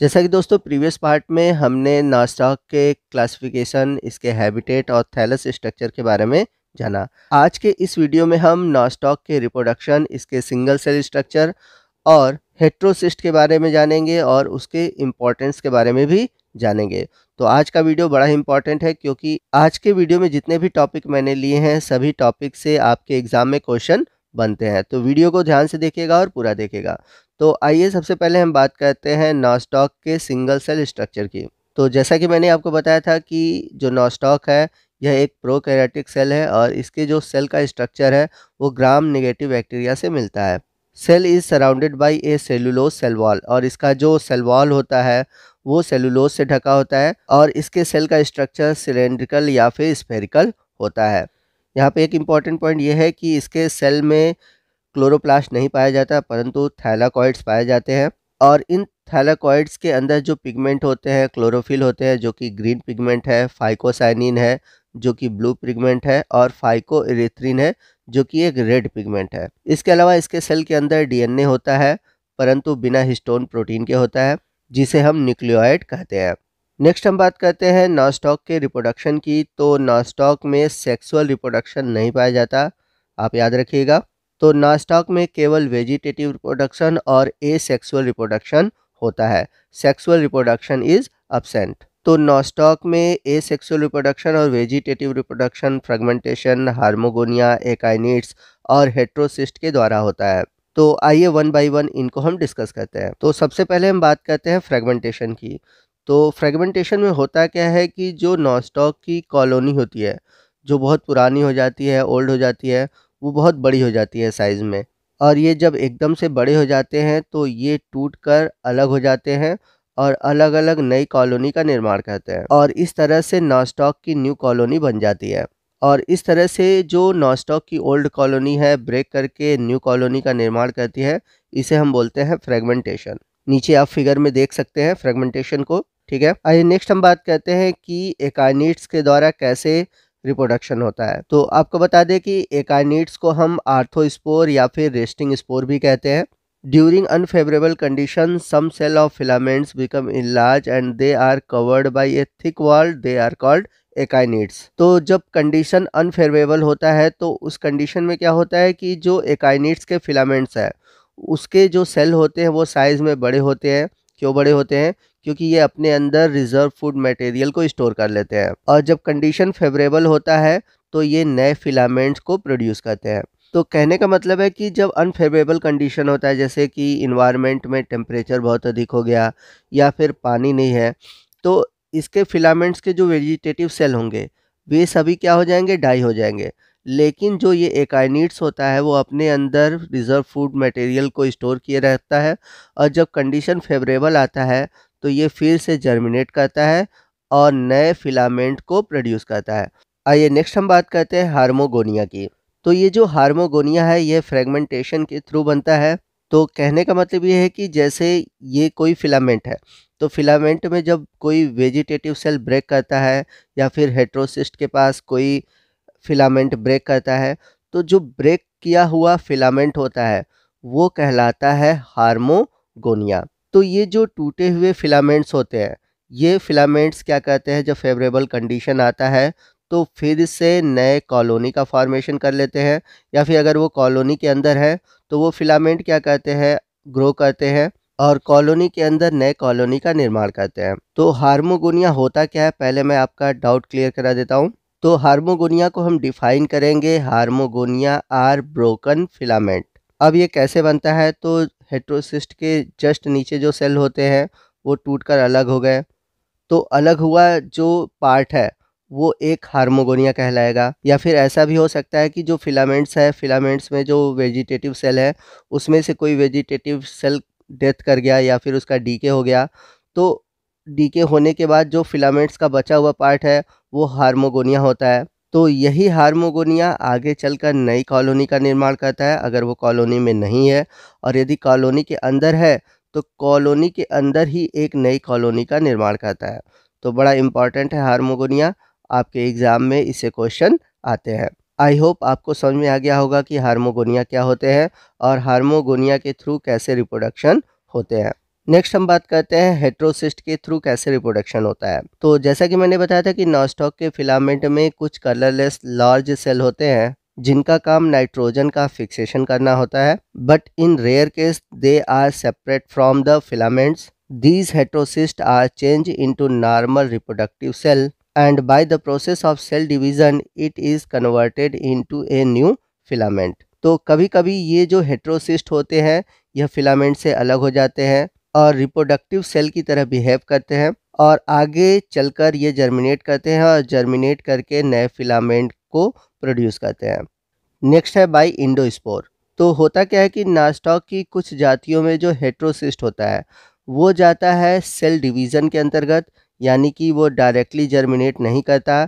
जैसा कि दोस्तों प्रीवियस पार्ट में हमने नास्टॉक के क्लासिफिकेशन इसके हैबिटेट और थैलस स्ट्रक्चर के बारे में जाना आज के इस वीडियो में हम नॉस्टॉक के रिप्रोडक्शन इसके सिंगल सेल स्ट्रक्चर और हेट्रोसिस्ट के बारे में जानेंगे और उसके इम्पोर्टेंस के बारे में भी जानेंगे तो आज का वीडियो बड़ा इंपॉर्टेंट है क्योंकि आज के वीडियो में जितने भी टॉपिक मैंने लिए हैं सभी टॉपिक से आपके एग्ज़ाम में क्वेश्चन बनते हैं तो वीडियो को ध्यान से देखिएगा और पूरा देखेगा तो आइए सबसे पहले हम बात करते हैं नॉस्टॉक के सिंगल सेल स्ट्रक्चर की तो जैसा कि मैंने आपको बताया था कि जो नॉस्टॉक है यह एक प्रो कैरेटिक सेल है और इसके जो सेल का स्ट्रक्चर है वो ग्राम नेगेटिव बैक्टीरिया से मिलता है cell is surrounded by a cellulose cell wall और इसका जो सेल वॉल होता है वो सेलुलोज से ढका होता है और इसके सेल का स्ट्रक्चर सिलेंड्रिकल या फिर स्फेरिकल होता है यहाँ पे एक इम्पॉर्टेंट पॉइंट ये है कि इसके सेल में क्लोरोप्लास्ट नहीं पाया जाता परंतु थैलाकॉइड्स पाए जाते हैं और इन थैलाकॉइड्स के अंदर जो पिगमेंट होते हैं क्लोरोफिल होते हैं जो कि ग्रीन पिगमेंट है फाइकोसाइनिन है जो कि ब्लू पिगमेंट है और फाइको इरेथ्रिन है जो कि एक रेड पिगमेंट है इसके अलावा इसके सेल के अंदर डीएनए होता है परंतु बिना हिस्टोन प्रोटीन के होता है जिसे हम न्यूक्लियोइड कहते हैं नेक्स्ट हम बात करते हैं नॉस्टॉक के रिप्रोडक्शन की तो नॉस्टॉक में सेक्सुअल रिप्रोडक्शन नहीं पाया जाता आप याद रखिएगा तो नास्टॉक में केवल वेजिटेटिव रिप्रोडक्शन और ए सेक्सुअल रिप्रोडक्शन होता है सेक्सुअल रिप्रोडक्शन इज अपसेंट तो नॉस्टॉक में ए सेक्सुअल रिप्रोडक्शन और vegetative reproduction fragmentation hormogonia akinetes और हेट्रोसिस्ट के द्वारा होता है तो आइए वन बाय वन इनको हम डिस्कस करते हैं तो सबसे पहले हम बात करते हैं फ्रेगमेंटेशन की तो फ्रेगमेंटेशन में होता क्या है कि जो नॉस्टॉक की कॉलोनी होती है जो बहुत पुरानी हो जाती है ओल्ड हो जाती है वो बहुत बड़ी हो जाती है साइज़ में और ये जब एकदम से बड़े हो जाते हैं तो ये टूट कर अलग हो जाते हैं और अलग अलग नई कॉलोनी का निर्माण करते हैं और इस तरह से नॉस्टॉक की न्यू कॉलोनी बन जाती है और इस तरह से जो नॉस्टॉक की ओल्ड कॉलोनी है ब्रेक करके न्यू कॉलोनी का निर्माण करती है इसे हम बोलते हैं फ्रेगमेंटेशन नीचे आप फिगर में देख सकते हैं फ्रेगमेंटेशन को ठीक है आइए नेक्स्ट हम बात करते हैं कि एकाइनिट्स के द्वारा कैसे रिप्रोडक्शन होता है तो आपको बता दें कि एकाइनिट्स को हम आर्थोस्पोर या फिर रेस्टिंग स्पोर भी कहते हैं unfavourable condition some cell of of become in large and they are covered by a thick wall they are called akinetes तो जब कंडीशन अनफेवरेबल होता है तो उस कंडीशन में क्या होता है कि जो एकाइनिट्स के फिलामेंट्स है उसके जो सेल होते हैं वो साइज़ में बड़े होते हैं क्यों बड़े होते हैं क्योंकि ये अपने अंदर रिजर्व फूड मटेरियल को स्टोर कर लेते हैं और जब कंडीशन फेवरेबल होता है तो ये नए फिलामेंट्स को प्रोड्यूस करते हैं तो कहने का मतलब है कि जब अनफेवरेबल कंडीशन होता है जैसे कि इन्वायरमेंट में टेम्परेचर बहुत अधिक हो गया या फिर पानी नहीं है तो इसके फिलामेंट्स के जो वेजिटेटिव सेल होंगे वे सभी क्या हो जाएंगे डाई हो जाएंगे लेकिन जो ये एकाइनिट्स होता है वो अपने अंदर रिजर्व फूड मटेरियल को स्टोर किए रहता है और जब कंडीशन फेवरेबल आता है तो ये फिर से जर्मिनेट करता है और नए फिलामेंट को प्रोड्यूस करता है आइए नेक्स्ट हम बात करते हैं हार्मोगोनिया की तो ये जो हार्मोगोनिया है ये फ्रेगमेंटेशन के थ्रू बनता है तो कहने का मतलब ये है कि जैसे ये कोई फिलामेंट है तो फिलामेंट में जब कोई वेजिटेटिव सेल ब्रेक करता है या फिर हेट्रोसिस्ट के पास कोई फिलामेंट ब्रेक करता है तो जो ब्रेक किया हुआ फिलामेंट होता है वो कहलाता है हार्मोगोनिया तो ये जो टूटे हुए फिलामेंट्स होते हैं ये फिलामेंट्स क्या कहते हैं जब फेवरेबल कंडीशन आता है तो फिर से नए कॉलोनी का फॉर्मेशन कर लेते हैं या फिर अगर वो कॉलोनी के अंदर है तो वो फिलामेंट क्या कहते हैं ग्रो करते हैं और कॉलोनी के अंदर नए कॉलोनी का निर्माण करते हैं तो हार्मोगोनिया होता क्या है पहले मैं आपका डाउट क्लियर करा देता हूँ तो हार्मोगोनिया को हम डिफाइन करेंगे हार्मोगोनिया आर ब्रोकन फिलामेंट अब ये कैसे बनता है तो हेट्रोसिस्ट के जस्ट नीचे जो सेल होते हैं वो टूट कर अलग हो गए तो अलग हुआ जो पार्ट है वो एक हार्मोगोनिया कहलाएगा या फिर ऐसा भी हो सकता है कि जो फिलामेंट्स है फिलामेंट्स में जो वेजिटेटिव सेल है उसमें से कोई वेजिटेटिव सेल डेथ कर गया या फिर उसका डीके हो गया तो डीके होने के बाद जो फिलामेंट्स का बचा हुआ पार्ट है वो हार्मोगोनिया होता है तो यही हारमोगोनिया आगे चलकर नई कॉलोनी का निर्माण करता है अगर वो कॉलोनी में नहीं है और यदि कॉलोनी के अंदर है तो कॉलोनी के अंदर ही एक नई कॉलोनी का निर्माण करता है तो बड़ा इम्पॉर्टेंट है हारमोगोनिया आपके एग्ज़ाम में इससे क्वेश्चन आते हैं आई होप आपको समझ में आ गया होगा कि हारमोगोनिया क्या होते हैं और हारमोगोनिया के थ्रू कैसे रिप्रोडक्शन होते हैं नेक्स्ट हम बात करते हैं हेट्रोसिस्ट के थ्रू कैसे रिप्रोडक्शन होता है तो जैसा कि मैंने बताया था कि नॉस्टॉक के फिलामेंट में कुछ कलरलेस लार्ज सेल होते हैं जिनका काम नाइट्रोजन का फिक्सेशन करना होता है but in rare case they are separate from the filaments these heterocyst are change to normal reproductive cell and by the process of cell division it is converted into a new filament तो कभी कभी ये जो heterocyst होते हैं यह filament से अलग हो जाते हैं और रिप्रोडक्टिव सेल की तरह बिहेव करते हैं और आगे चलकर ये जर्मिनेट करते हैं और जर्मिनेट करके नए फिलामेंट को प्रोड्यूस करते हैं नेक्स्ट है बाई इंडोस्पोर तो होता क्या है कि नास्टॉक की कुछ जातियों में जो हेट्रोसिस्ट होता है वो जाता है सेल डिवीज़न के अंतर्गत यानी कि वो डायरेक्टली जर्मिनेट नहीं करता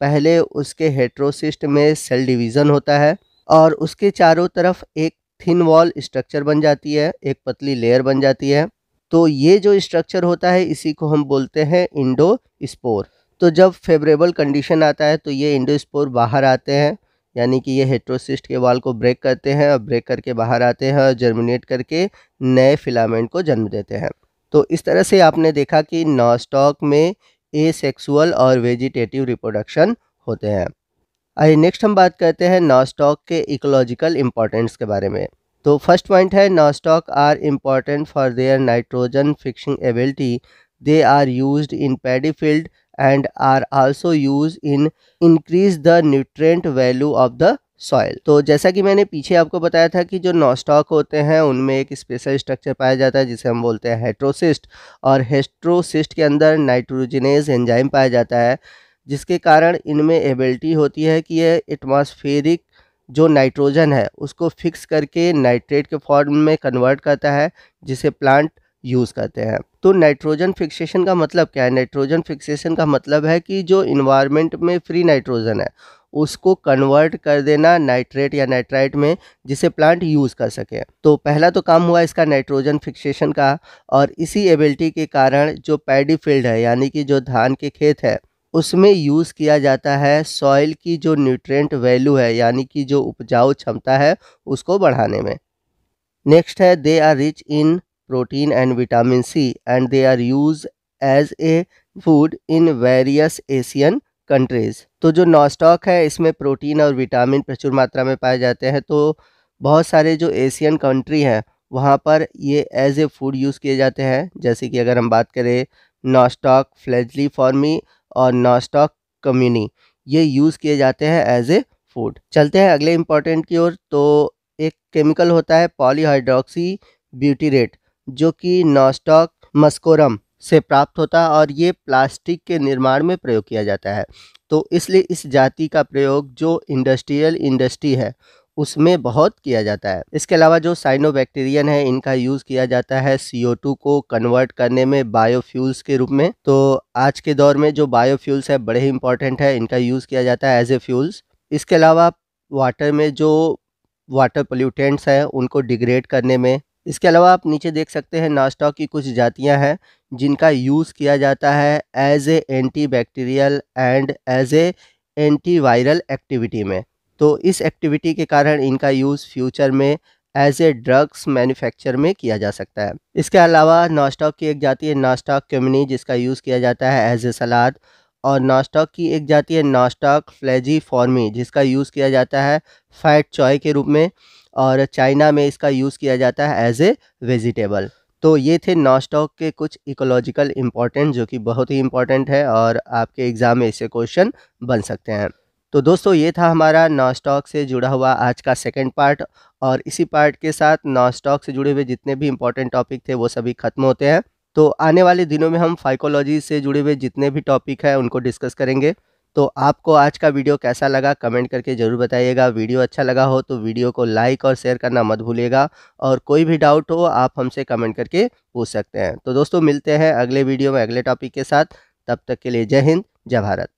पहले उसके हेट्रोसिस्ट में सेल डिवीज़न होता है और उसके चारों तरफ एक थिन वॉल स्ट्रक्चर बन जाती है एक पतली लेयर बन जाती है तो ये जो स्ट्रक्चर होता है इसी को हम बोलते हैं इंडो स्पोर तो जब फेवरेबल कंडीशन आता है तो ये इंडो स्पोर बाहर आते हैं यानी कि ये हेट्रोसिस्ट के वाल को ब्रेक करते हैं और ब्रेक करके बाहर आते हैं और जर्मिनेट करके नए फिलामेंट को जन्म देते हैं तो इस तरह से आपने देखा कि नॉस्टॉक में एसेक्सुअल और वेजिटेटिव रिप्रोडक्शन होते हैं आइए नेक्स्ट हम बात करते हैं नॉस्टॉक के इकोलॉजिकल इम्पोर्टेंस के बारे में तो फर्स्ट पॉइंट है Nostoc are important for their nitrogen fixing ability they are use in paddy field and are also use in increase the nutrient value of the soil तो जैसा कि मैंने पीछे आपको बताया था कि जो नॉस्टॉक होते हैं उनमें एक स्पेशल स्ट्रक्चर पाया जाता है जिसे हम बोलते हैं हेट्रोसिस्ट और हेस्ट्रोसिस्ट के अंदर नाइट्रोजनेज एंजाइम पाया जाता है जिसके कारण इनमें एबिलिटी होती है कि यह एटमॉस्फेरिक जो नाइट्रोजन है उसको फिक्स करके नाइट्रेट के फॉर्म में कन्वर्ट करता है जिसे प्लांट यूज़ करते हैं तो नाइट्रोजन फिक्सेशन का मतलब क्या है नाइट्रोजन फिक्सेशन का मतलब है कि जो इन्वायरमेंट में फ्री नाइट्रोजन है उसको कन्वर्ट कर देना नाइट्रेट या नाइट्राइट में जिसे प्लांट यूज़ कर सके तो पहला तो काम हुआ इसका नाइट्रोजन फिक्सेशन का और इसी एबिलिटी के कारण जो पैडी फील्ड है यानी कि जो धान के खेत है उसमें यूज़ किया जाता है सॉइल की जो न्यूट्रेंट वैल्यू है यानी कि जो उपजाऊ क्षमता है उसको बढ़ाने में नेक्स्ट है they are rich in protein and vitamin C and they are use as a food in various Asian countries तो जो नॉस्टॉक है इसमें प्रोटीन और विटामिन प्रचुर मात्रा में पाए जाते हैं तो बहुत सारे जो एशियन कंट्री हैं वहाँ पर ये एज ए फूड यूज़ किए जाते हैं जैसे कि अगर हम बात करें नॉस्टॉक फ्लैजली फॉर्मी और नास्टॉक कम्यूनी ये यूज़ किए जाते हैं एज ए फूड चलते हैं अगले इंपॉर्टेंट की ओर तो एक केमिकल होता है पॉलीहाइड्रोक्सी ब्यूटीरेट जो कि नॉस्टॉक मस्कोरम से प्राप्त होता है और ये प्लास्टिक के निर्माण में प्रयोग किया जाता है तो इसलिए इस जाति का प्रयोग जो इंडस्ट्रियल इंडस्ट्री है उसमें बहुत किया जाता है इसके अलावा जो साइनोबैक्टीरियन है इनका यूज़ किया जाता है टू को कन्वर्ट करने में बायोफ्यूल्स के रूप में तो आज के दौर में जो बायोफ्यूल्स है बड़े ही इंपॉर्टेंट है इनका यूज़ किया जाता है एज ए फ्यूल्स इसके अलावा वाटर में जो वाटर पोल्यूटेंट्स हैं उनको डिग्रेड करने में इसके अलावा आप नीचे देख सकते हैं नाश्ता की कुछ जातियां हैं जिनका यूज़ किया जाता है as a anti bacterial and as a antiviral activity में तो इस एक्टिविटी के कारण इनका यूज़ फ्यूचर में एज ए ड्रग्स मैन्युफैक्चर में किया जा सकता है इसके अलावा नास्टॉक की एक जाती है नास्टॉक क्यूमिनी जिसका यूज़ किया जाता है एज ए सलाद और नास्टॉक की एक जाती है नास्टॉक फ्लैजी फॉर्मी जिसका यूज़ किया जाता है फैट चॉय के रूप में और चाइना में इसका यूज़ किया जाता है एज ए वेजिटेबल तो ये थे नॉस्टॉक के कुछ इकोलॉजिकल इम्पॉर्टेंट जो कि बहुत ही इम्पॉर्टेंट है और आपके एग्ज़ाम में इससे क्वेश्चन बन सकते हैं तो दोस्तों ये था हमारा नॉ स्टॉक से जुड़ा हुआ आज का सेकंड पार्ट और इसी पार्ट के साथ नॉ स्टॉक से जुड़े हुए जितने भी इंपॉर्टेंट टॉपिक थे वो सभी खत्म होते हैं तो आने वाले दिनों में हम फाइकोलॉजी से जुड़े हुए जितने भी टॉपिक हैं उनको डिस्कस करेंगे तो आपको आज का वीडियो कैसा लगा कमेंट करके ज़रूर बताइएगा वीडियो अच्छा लगा हो तो वीडियो को लाइक और शेयर करना मत भूलिएगा और कोई भी डाउट हो आप हमसे कमेंट करके पूछ सकते हैं तो दोस्तों मिलते हैं अगले वीडियो में अगले टॉपिक के साथ तब तक के लिए जय हिंद जय भारत